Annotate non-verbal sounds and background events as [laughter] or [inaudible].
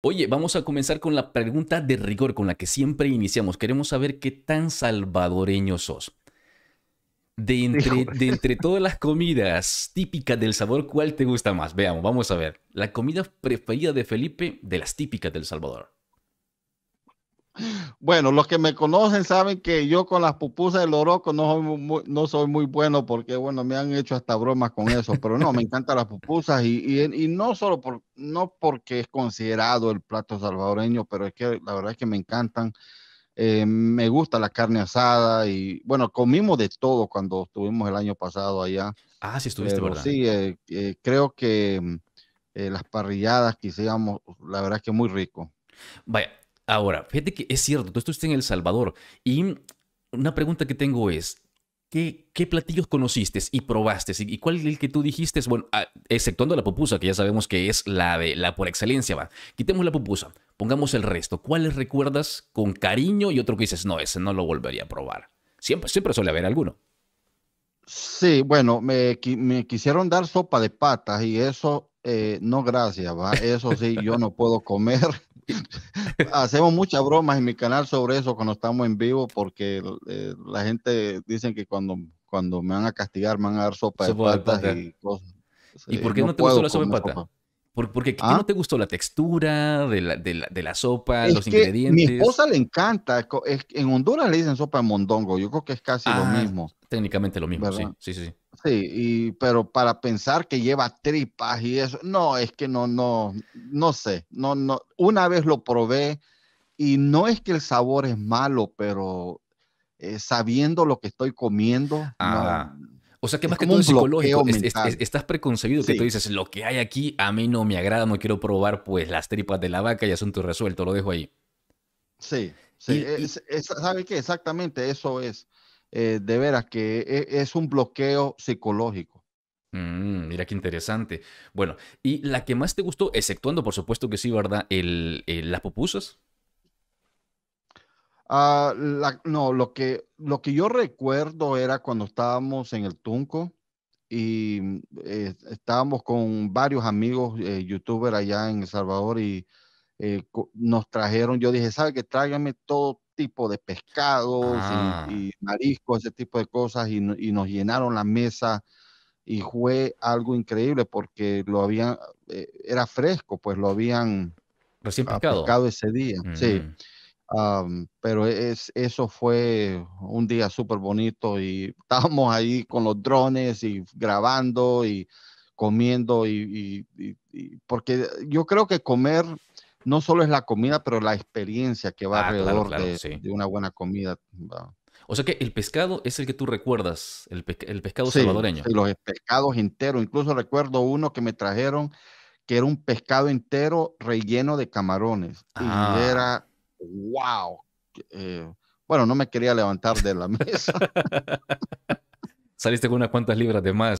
Oye, vamos a comenzar con la pregunta de rigor con la que siempre iniciamos. Queremos saber qué tan salvadoreño sos. De entre, de todas las comidas típicas del sabor, ¿cuál te gusta más? Veamos, vamos a ver. La comida preferida de Felipe de las típicas del Salvador. Bueno, los que me conocen saben que yo con las pupusas del Oroco no soy muy, bueno porque, bueno, me han hecho hasta bromas con eso, pero no, me encantan las pupusas y, no solo por, no porque es considerado el plato salvadoreño, pero es que la verdad es que me encantan. Eh, me gusta la carne asada y bueno, comimos de todo cuando estuvimos el año pasado allá. Ah, sí, estuviste, ¿verdad? Sí, eh, eh, creo que las parrilladas que hicimos, la verdad es que muy rico. Vaya, Ahora, fíjate que es cierto, tú estuviste en El Salvador y una pregunta que tengo es, ¿qué, qué platillos conociste y probaste? ¿Y, cuál es el que tú dijiste? Bueno, ah, exceptuando la pupusa, que ya sabemos que es la, de, la por excelencia, va. Quitemos la pupusa, pongamos el resto. ¿Cuáles recuerdas con cariño y otro que dices, no, ese no lo volvería a probar? Siempre, siempre suele haber alguno. Sí, bueno, me, quisieron dar sopa de patas y eso, eh, no gracias, va. Eso sí, yo no puedo comer. Hacemos muchas bromas en mi canal sobre eso cuando estamos en vivo porque eh, la gente dice que cuando, cuando me van a castigar me van a dar sopa, de patas y cosas. ¿Y por qué no, te gusta la sopa de patas? Porque ¿qué ah. no te gustó la textura de la, de la, de sopa, los que ingredientes. Mi esposa le encanta. En Honduras le dicen sopa de mondongo. Yo creo que es casi lo ah, mismo. Técnicamente lo mismo, sí, sí, sí, sí. pero para pensar que lleva tripas y eso, no, es que no, no, no sé. No, no. Una vez lo probé y no es que el sabor es malo, pero eh, sabiendo lo que estoy comiendo, no, ah. O sea que más que todo psicológico, estás preconcebido que tú dices, lo que hay aquí a mí no me agrada, no quiero probar pues las tripas de la vaca y asunto resuelto, lo dejo ahí. Sí, sí, e, ¿Sabes qué? Exactamente, eso es. Eh, de veras que e, es, un bloqueo psicológico. Mm, mira qué interesante. Bueno, ¿y la que más te gustó, exceptuando por supuesto que sí, ¿verdad? las pupusas. Ah, no, lo que, lo que yo recuerdo era cuando estábamos en el Tunco y mm, eh, estábamos con varios amigos eh, youtubers allá en El Salvador y eh, nos trajeron, yo dije, ¿sabe qué? tráigame todo tipo de pescados y, ah. mariscos, ese tipo de cosas y, nos llenaron la mesa y fue algo increíble porque lo habían, era fresco, pues lo habían recién ah, pescado, ese día. Sí. Mm pero es, eso fue un día súper bonito y [laughs] estábamos ahí con los drones y grabando y comiendo y, porque yo creo que comer no solo es la comida, pero la experiencia que va ah, alrededor de, una buena comida. O sea que el pescado es el que tú recuerdas, el, pescado salvadoreño. Sí, los pescados enteros. Incluso recuerdo uno que me trajeron que era un pescado entero relleno de camarones. Y ah. era wow. Eh, bueno, no me quería levantar de la [laughs] mesa. [laughs] Saliste con unas cuantas libras de más.